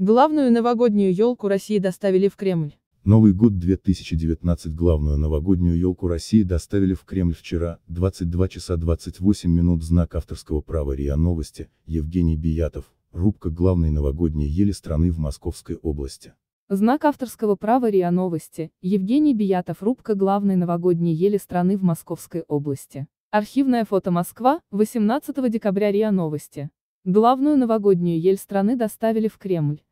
Главную новогоднюю елку России доставили в Кремль. Новый год 2019 Главную новогоднюю елку России доставили в Кремль вчера, 22 часа 28 минут Знак авторского права РИА Новости, Евгений Биятов, рубка главной новогодней ели страны в Московской области. Знак авторского права РИА Новости, Евгений Биятов рубка главной новогодней ели страны в Московской области. Архивное фото Москва, 18 декабря РИА Новости. Главную новогоднюю ель страны доставили в Кремль.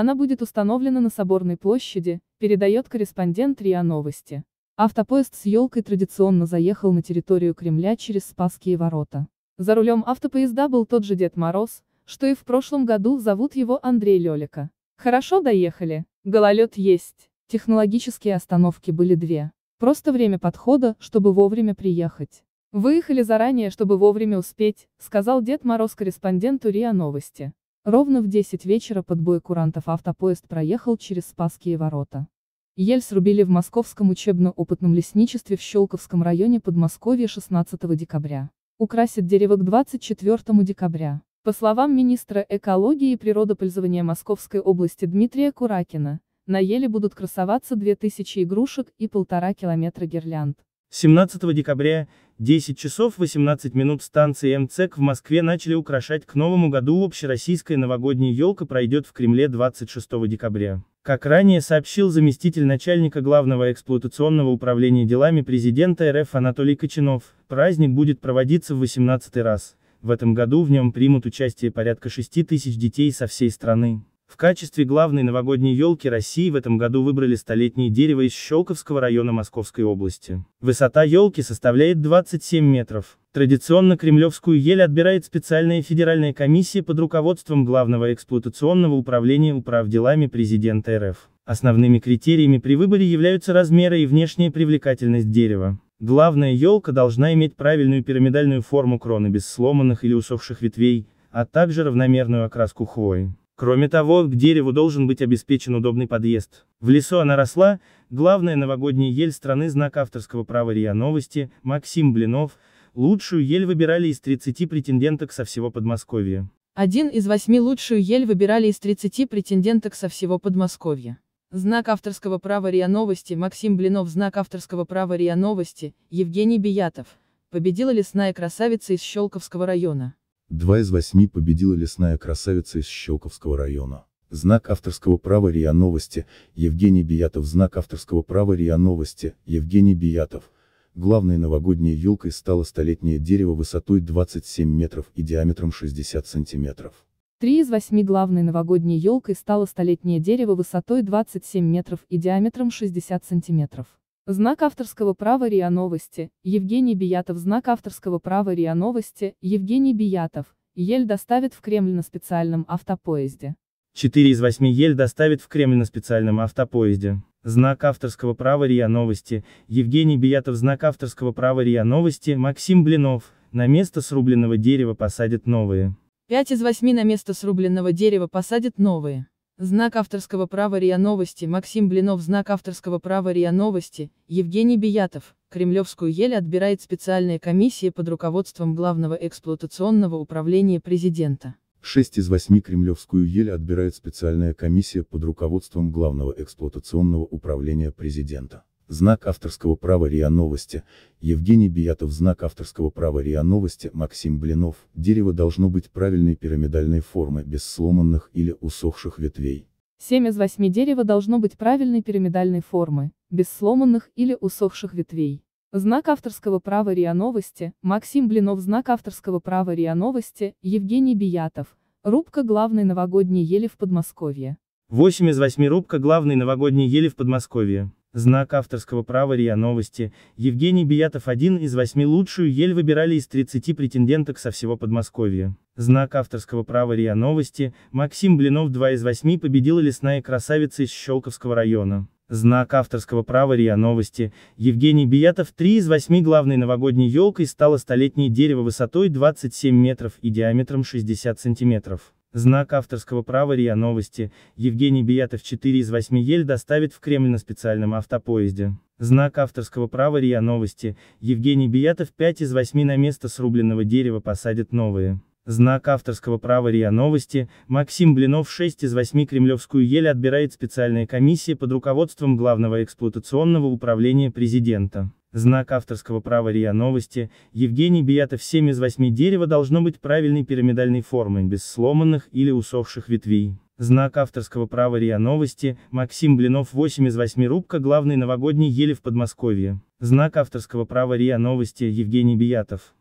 Она будет установлена на Соборной площади, передает корреспондент РИА Новости. Автопоезд с елкой традиционно заехал на территорию Кремля через Спасские ворота. За рулем автопоезда был тот же Дед Мороз, что и в прошлом году зовут его Андрей Лелика. Хорошо доехали, гололед есть. Технологические остановки были две. Просто время подхода, чтобы вовремя приехать. Выехали заранее, чтобы вовремя успеть, сказал Дед Мороз корреспонденту РИА Новости. Ровно в 10 вечера подбой курантов автопоезд проехал через Спасские ворота. Ель срубили в Московском учебно-опытном лесничестве в Щелковском районе Подмосковья 16 декабря. Украсит дерево к 24 декабря. По словам министра экологии и природопользования Московской области Дмитрия Куракина, на еле будут красоваться 2000 игрушек и полтора километра гирлянд. 17 декабря, 10 часов 18 минут станции МЦК в Москве начали украшать к Новому году общероссийская новогодняя елка пройдет в Кремле 26 декабря. Как ранее сообщил заместитель начальника Главного эксплуатационного управления делами президента РФ Анатолий Кочанов, праздник будет проводиться в 18 раз. В этом году в нем примут участие порядка 6 тысяч детей со всей страны. В качестве главной новогодней елки России в этом году выбрали столетнее дерево из Щелковского района Московской области. Высота елки составляет 27 метров. Традиционно кремлевскую ель отбирает специальная федеральная комиссия под руководством Главного эксплуатационного управления управ делами президента РФ. Основными критериями при выборе являются размеры и внешняя привлекательность дерева. Главная елка должна иметь правильную пирамидальную форму кроны без сломанных или усохших ветвей, а также равномерную окраску хвои. Кроме того, к дереву должен быть обеспечен удобный подъезд. В лесу она росла, главная новогодняя ель страны знак авторского права РИА Новости, Максим Блинов, лучшую ель выбирали из 30 претенденток со всего Подмосковья. Один из восьми лучшую ель выбирали из 30 претенденток со всего Подмосковья. Знак авторского права РИА Новости, Максим Блинов, знак авторского права РИА Новости, Евгений Биятов. Победила лесная красавица из Щелковского района. Два из восьми победила лесная красавица из Щелковского района. Знак авторского права РИА Новости, Евгений Биятов Знак авторского права РИА Новости, Евгений Биятов. Главной новогодней елкой стало столетнее дерево высотой 27 метров и диаметром 60 сантиметров. Три из восьми главной новогодней елкой стало столетнее дерево высотой 27 метров и диаметром 60 сантиметров. Знак авторского права РИА Новости, Евгений Биятов Знак авторского права РИА Новости, Евгений Биятов, Ель доставит в Кремль на специальном автопоезде. 4 из 8 Ель доставит в Кремль на специальном автопоезде. Знак авторского права РИА Новости, Евгений Биятов Знак авторского права РИА Новости, Максим Блинов, на место срубленного дерева посадят новые. 5 из 8 на место срубленного дерева посадят новые. Знак авторского права РИА Новости Максим Блинов Знак авторского права РИА Новости Евгений Биятов Кремлевскую ель отбирает специальная комиссия под руководством Главного эксплуатационного управления президента. Шесть из восьми Кремлевскую ель отбирает специальная комиссия под руководством Главного эксплуатационного управления президента. Знак авторского права РИА Новости, Евгений Биятов Знак авторского права РИА Новости, Максим Блинов, дерево должно быть правильной пирамидальной формы, без сломанных или усохших ветвей. 7 из 8 дерева должно быть правильной пирамидальной формы, без сломанных или усохших ветвей. Знак авторского права РИА Новости, Максим Блинов Знак авторского права РИА Новости, Евгений Биятов, рубка главной новогодней ели в Подмосковье. 8 из 8 рубка главной новогодней ели в Подмосковье. Знак авторского права РИА Новости, Евгений Биятов один из восьми лучшую ель выбирали из 30 претенденток со всего Подмосковья. Знак авторского права РИА Новости, Максим Блинов 2 из 8 победила лесная красавица из Щелковского района. Знак авторского права РИА Новости, Евгений Биятов 3 из 8 главной новогодней елкой стало столетнее дерево высотой 27 метров и диаметром 60 сантиметров. Знак авторского права РИА Новости, Евгений Биятов 4 из 8 ель доставит в Кремль на специальном автопоезде. Знак авторского права РИА Новости, Евгений Биятов 5 из 8 на место срубленного дерева посадят новые. Знак авторского права РИА Новости, Максим Блинов 6 из 8 Кремлевскую ель отбирает специальная комиссия под руководством Главного эксплуатационного управления президента. Знак авторского права РИА Новости, Евгений Биятов 7 из 8 дерева должно быть правильной пирамидальной формы, без сломанных или усохших ветвей. Знак авторского права РИА Новости, Максим Блинов 8 из 8 рубка главной новогодней ели в Подмосковье. Знак авторского права РИА Новости, Евгений Биятов.